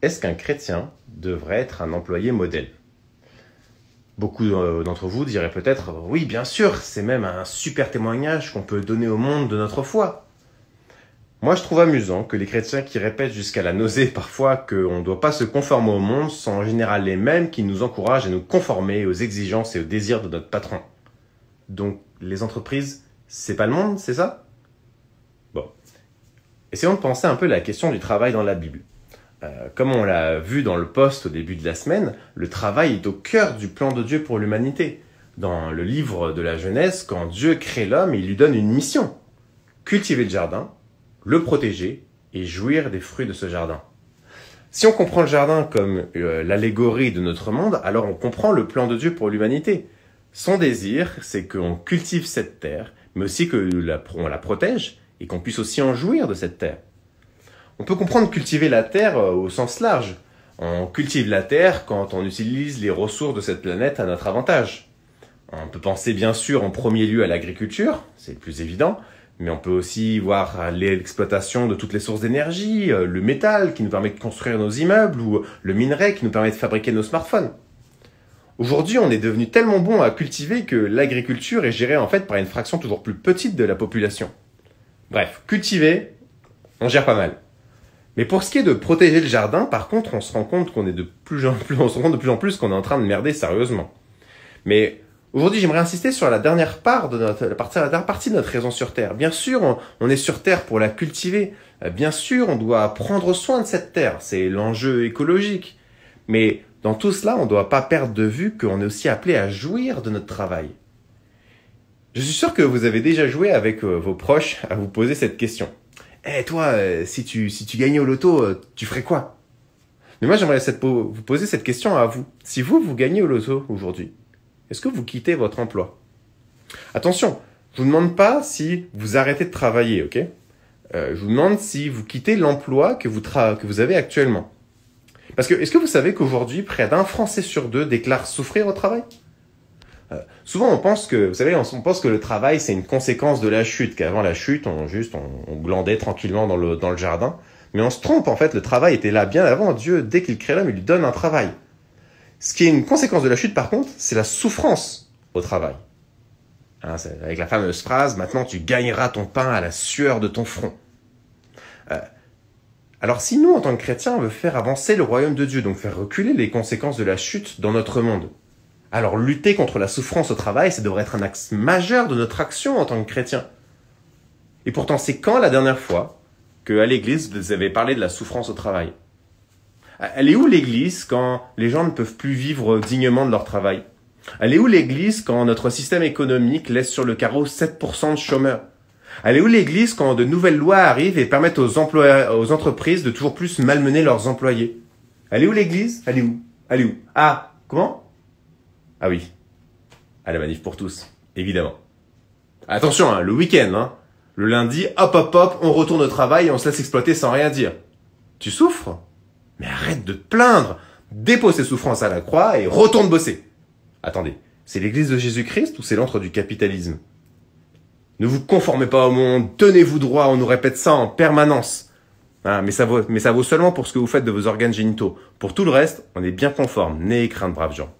Est-ce qu'un chrétien devrait être un employé modèle Beaucoup euh, d'entre vous diraient peut-être oui, bien sûr, c'est même un super témoignage qu'on peut donner au monde de notre foi. Moi, je trouve amusant que les chrétiens qui répètent jusqu'à la nausée parfois qu'on ne doit pas se conformer au monde sont en général les mêmes qui nous encouragent à nous conformer aux exigences et aux désirs de notre patron. Donc, les entreprises, c'est pas le monde, c'est ça Bon. Essayons de penser un peu la question du travail dans la Bible. Euh, comme on l'a vu dans le poste au début de la semaine, le travail est au cœur du plan de Dieu pour l'humanité. Dans le livre de la Genèse, quand Dieu crée l'homme, il lui donne une mission. Cultiver le jardin, le protéger et jouir des fruits de ce jardin. Si on comprend le jardin comme euh, l'allégorie de notre monde, alors on comprend le plan de Dieu pour l'humanité. Son désir, c'est qu'on cultive cette terre, mais aussi qu'on la protège et qu'on puisse aussi en jouir de cette terre. On peut comprendre cultiver la Terre euh, au sens large. On cultive la Terre quand on utilise les ressources de cette planète à notre avantage. On peut penser bien sûr en premier lieu à l'agriculture, c'est le plus évident, mais on peut aussi voir l'exploitation de toutes les sources d'énergie, euh, le métal qui nous permet de construire nos immeubles ou euh, le minerai qui nous permet de fabriquer nos smartphones. Aujourd'hui, on est devenu tellement bon à cultiver que l'agriculture est gérée en fait par une fraction toujours plus petite de la population. Bref, cultiver, on gère pas mal. Mais pour ce qui est de protéger le jardin, par contre, on se rend compte qu'on est de plus en plus, de plus en plus qu'on est en train de merder sérieusement. Mais aujourd'hui, j'aimerais insister sur la dernière part de notre, partie, dernière partie de notre raison sur Terre. Bien sûr, on, on est sur Terre pour la cultiver. Euh, bien sûr, on doit prendre soin de cette Terre. C'est l'enjeu écologique. Mais dans tout cela, on ne doit pas perdre de vue qu'on est aussi appelé à jouir de notre travail. Je suis sûr que vous avez déjà joué avec euh, vos proches à vous poser cette question. Eh toi, euh, si tu, si tu gagnais au loto, euh, tu ferais quoi Mais moi, j'aimerais vous poser cette question à vous. Si vous, vous gagnez au loto aujourd'hui, est-ce que vous quittez votre emploi Attention, je vous demande pas si vous arrêtez de travailler, ok euh, Je vous demande si vous quittez l'emploi que que vous avez actuellement. Parce que, est-ce que vous savez qu'aujourd'hui, près d'un Français sur deux déclare souffrir au travail Souvent, on pense que, vous savez, que le travail, c'est une conséquence de la chute, qu'avant la chute, on juste, on, glandait tranquillement dans le, jardin. Mais on se trompe, en fait, le travail était là bien avant. Dieu, dès qu'il crée l'homme, il lui donne un travail. Ce qui est une conséquence de la chute, par contre, c'est la souffrance au travail. Hein, avec la fameuse phrase, maintenant tu gagneras ton pain à la sueur de ton front. Euh, alors si nous, en tant que chrétiens, on veut faire avancer le royaume de Dieu, donc faire reculer les conséquences de la chute dans notre monde, alors lutter contre la souffrance au travail, ça devrait être un axe majeur de notre action en tant que chrétien. Et pourtant, c'est quand la dernière fois que à l'église vous avez parlé de la souffrance au travail Elle est où l'église quand les gens ne peuvent plus vivre dignement de leur travail Elle est où l'église quand notre système économique laisse sur le carreau 7% de chômeurs Elle est où l'église quand de nouvelles lois arrivent et permettent aux, aux entreprises de toujours plus malmener leurs employés Elle est où l'église Elle est où Elle est où Ah, comment ah oui, à la manif pour tous, évidemment. Attention, hein, le week-end, hein. le lundi, hop hop hop, on retourne au travail et on se laisse exploiter sans rien dire. Tu souffres Mais arrête de te plaindre Dépose tes souffrances à la croix et retourne bosser Attendez, c'est l'église de Jésus-Christ ou c'est l'antre du capitalisme Ne vous conformez pas au monde, tenez-vous droit, on nous répète ça en permanence. Hein, mais, ça vaut, mais ça vaut seulement pour ce que vous faites de vos organes génitaux. Pour tout le reste, on est bien conforme, n'ayez crainte, braves gens.